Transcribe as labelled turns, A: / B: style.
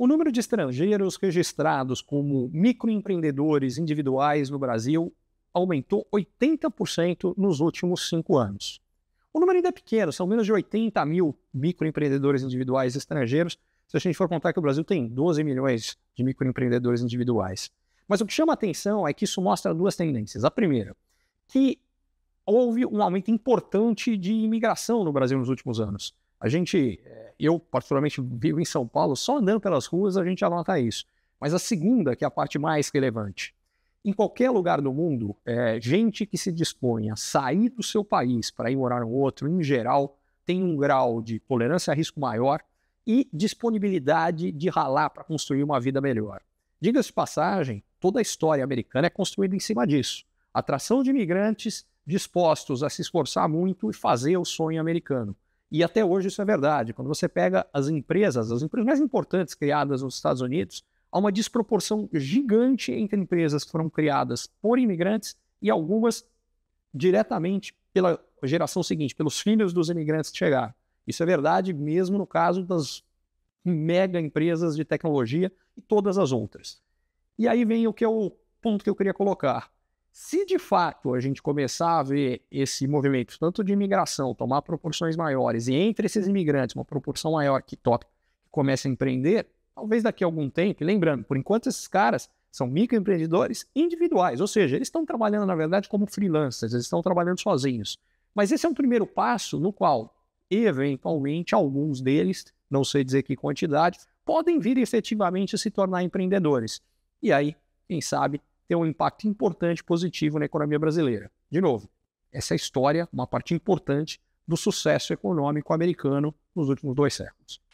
A: O número de estrangeiros registrados como microempreendedores individuais no Brasil aumentou 80% nos últimos cinco anos. O número ainda é pequeno, são menos de 80 mil microempreendedores individuais estrangeiros, se a gente for contar que o Brasil tem 12 milhões de microempreendedores individuais. Mas o que chama atenção é que isso mostra duas tendências. A primeira, que houve um aumento importante de imigração no Brasil nos últimos anos. A gente, eh, eu particularmente vivo em São Paulo, só andando pelas ruas a gente anota isso. Mas a segunda, que é a parte mais relevante, em qualquer lugar do mundo, é, gente que se dispõe a sair do seu país para ir morar no outro, em geral, tem um grau de tolerância a risco maior e disponibilidade de ralar para construir uma vida melhor. Diga-se de passagem, toda a história americana é construída em cima disso. Atração de imigrantes dispostos a se esforçar muito e fazer o sonho americano. E até hoje isso é verdade. Quando você pega as empresas, as empresas mais importantes criadas nos Estados Unidos, há uma desproporção gigante entre empresas que foram criadas por imigrantes e algumas diretamente pela geração seguinte, pelos filhos dos imigrantes que chegaram. Isso é verdade mesmo no caso das mega empresas de tecnologia e todas as outras. E aí vem o que é o ponto que eu queria colocar. Se de fato a gente começar a ver esse movimento, tanto de imigração, tomar proporções maiores, e entre esses imigrantes, uma proporção maior que top que começa a empreender, talvez daqui a algum tempo, e lembrando, por enquanto esses caras são microempreendedores individuais, ou seja, eles estão trabalhando, na verdade, como freelancers, eles estão trabalhando sozinhos. Mas esse é um primeiro passo no qual, eventualmente, alguns deles, não sei dizer que quantidade, podem vir efetivamente a se tornar empreendedores. E aí, quem sabe, ter um impacto importante positivo na economia brasileira. De novo, essa é a história, uma parte importante do sucesso econômico americano nos últimos dois séculos.